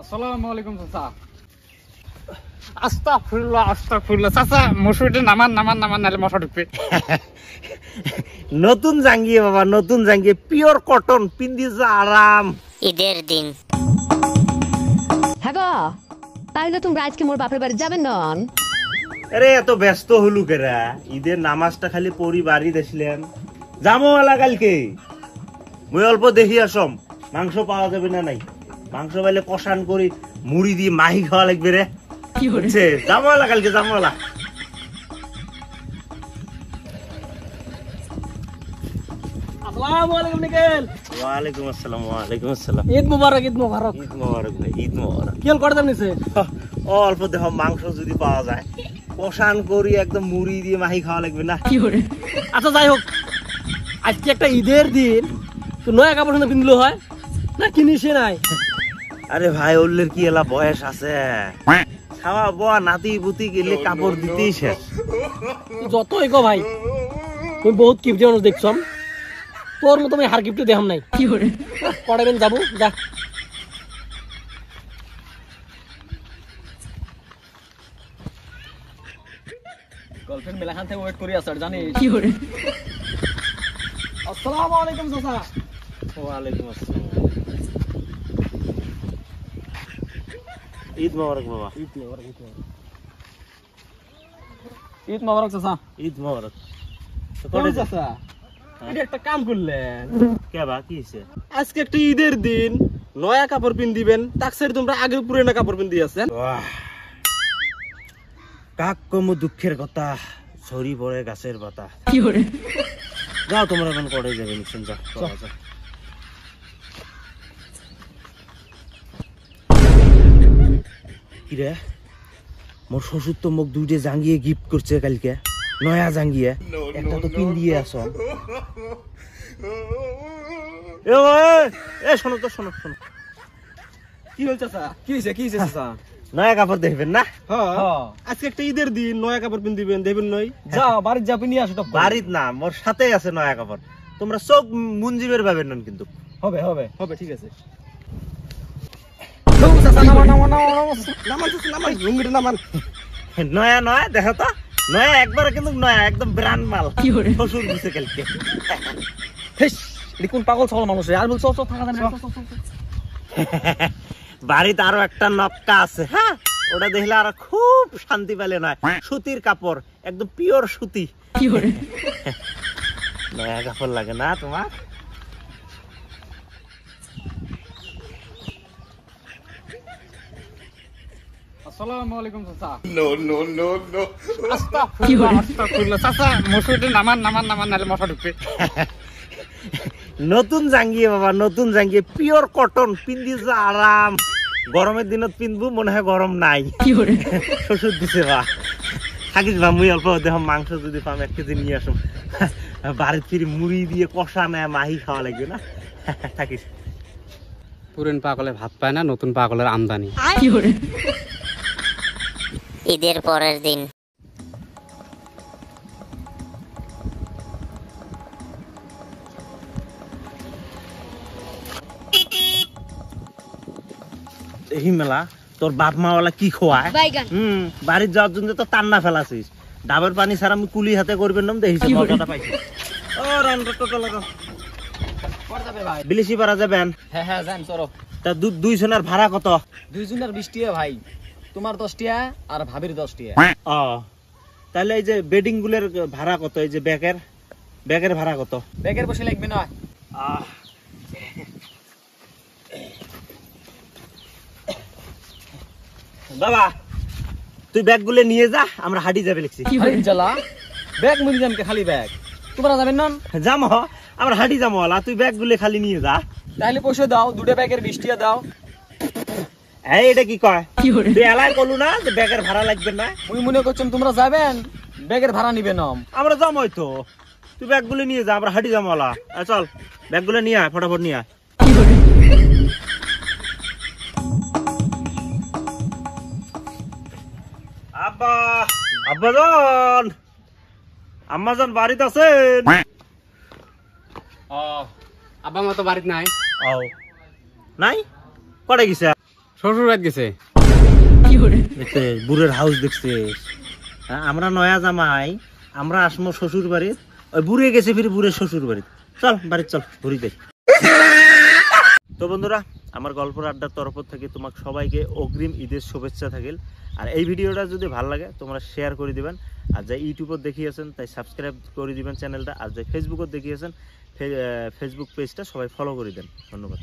নতুন বাবা নতুন পিওর কটন আরাম ঈদের দিন হ্যাঁ তাইলে আজকে মোর বাপের বাড়ি যাবেন নন আরে এত ব্যস্ত হলু কেরা ঈদের নামাজটা খালি পরি বাড়ি দেখিলেন যাবো কালকে মুই অল্প দেখি আসম মাংস পাওয়া যাবে না নাই মাংস পাইলে কষান করি মুড়ি দিয়ে মাহি খাওয়া লাগবে রে কি হচ্ছে জামালা কালকে জামালা অল্প মাংস যদি যায় একদম মাহি লাগবে না কি আচ্ছা যাই হোক আজকে একটা ঈদের দিন নয়া কাপড় পিনলো হয় না কিনিসে নাই আরে ভাই ওল্লের কি এলা বয়স আছে খাওয়া বয়া নাতি পুতি গেলে কাপড় দিতেই শেষ যতই গো ভাই তুমি বহুত কিপ্টে মানুষ দেখছম তোর মতো আমি হার কিপ্টে দেখাম নাই কি করে পড়াবেন যাবো যা গার্লফ্রেন্ড মেলাখান থেকে আসসালামু আলাইকুম চাচা ওয়া আলাইকুম আসসালাম ঈদ মোবারক বাবা ঈদ মোবারক ঈদ মোবারক ঈদ মোবারক চাচা ঈদ মোবারক চাচা হ্যাঁ। এটা একটা কাম করলেন কে বা কি হইছে আজকে একটা ঈদের দিন নয়া কাপড় পিন দিবেন তোমরা আগে পুরনো কাপড় পিন দিয়েছেন কাক দুঃখের কথা ছড়ি পড়ে গাছের পাতা কি করে যাও তোমরা এখন করে যাবে নিশ্চয় কিরে মোর শ্বশুর তো দুইটে জাঙ্গিয়ে গিফট করছে কালকে নয়া জাঙ্গিয়ে একটা তো দিয়ে আস শোনো তো শোনো শোনো কি হয়েছে কি হয়েছে কি হয়েছে হ্যাঁ। নয়া কাপড় দেখবেন না আজকে একটা ঈদের দিন নয়া কাপড় পিন দিবেন নই যা বাড়ির যাবি নিয়ে আসো বাড়ির না মোর সাথে আছে নয়া কাপড় তোমরা সব মুঞ্জিবের পাবেন কিন্তু হবে হবে হবে ঠিক আছে নয়া নয়া দেখো তো নয়া কিন্তু নয়া একদম মাল কোন পাগল মানুষ আর বলছো বাড়িতে আরো একটা নক্কা আছে হ্যাঁ ওটা দেখলে আর খুব শান্তি পেলে নয় সুতির কাপড় একদম পিওর সুতি নয়া কাপড় লাগে না তোমার নতুন জাঙ্গিয়ে বাবা নতুন জাঙ্গিয়ে পিওর কটন পিন্দি আরাম গরমের দিনত পিনবো মনে হয় গরম নাই শ্বশুর দিছে বা থাকিস বা মুই অল্প দেহ মাংস যদি পাম এক কেজি নিয়ে আসুন বাড়ির ফিরে মুড়ি দিয়ে কষা নেয় মাহি খাওয়া লাগবে না থাকিস পুরেন পাগলে ভাত পায় না নতুন পাগলের আমদানি ঈদের পরের দিন হিমেলা তোর বাপ মা ওলা কি খোয়ায় বাড়ির যাওয়ার জন্য তো টান্না ফেলাছিস ডাবের পানি ছাড়া আমি কুলি হাতে করবেন নাম দেখিস ও রান পারা যাবেন হ্যাঁ হ্যাঁ যান চলো তা দুই সোনার ভাড়া কত দুই সোনার বৃষ্টি ভাই তোমার দশটিয়া আর ভাবির দশটিয়া ও তাহলে এই যে বেডিং গুলের ভাড়া কত এই যে ব্যাগের ব্যাগের ভাড়া কত ব্যাগের বসে লাগবে না বাবা তুই গুলো নিয়ে যা আমরা হাঁটি যাবে লিখছি জ্বালা ব্যাগ মিলি খালি ব্যাগ তোমরা যাবেন নন যাম আমরা হাঁটি যাবো তুই ব্যাগগুলো খালি নিয়ে যা তাহলে পয়সা দাও দুটো ব্যাগের বিশ দাও হ্যাঁ এটা কি কয় তুই এলাই বলু না যে ব্যাগের ভাড়া লাগবে না মুই মনে করছেন তোমরা যাবেন ব্যাগের ভাড়া নিবে না আমরা যাম হয়তো তুই ব্যাগগুলো নিয়ে যা আমরা হাঁটি জামলা চল ব্যাগগুলো নিয়ে আয় ফটাফট নিয়ে আয় আব্বা আব্বাজন আম্মাজন বাড়িতে আছেন আব্বা মতো নাই ও নাই কটা গেছে শ্বশুর বাদ গেছে আমরা নয়া জামাই আমরা আসবো শ্বশুর বাড়ির ওই বুড়ে গেছে ফিরে বুড়ের শ্বশুর বাড়ি চল বাড়ি চল ঘুরি দেখ তো বন্ধুরা আমার গল্পর আড্ডার তরফ থেকে তোমাকে সবাইকে অগ্রিম ঈদের শুভেচ্ছা থাকিল আর এই ভিডিওটা যদি ভাল লাগে তোমরা শেয়ার করে দিবেন আর যা ইউটিউবত দেখিয়েছেন তাই সাবস্ক্রাইব করে দিবেন চ্যানেলটা আর যা ফেসবুকত দেখিয়েছেন ফেসবুক পেজটা সবাই ফলো করে দেন ধন্যবাদ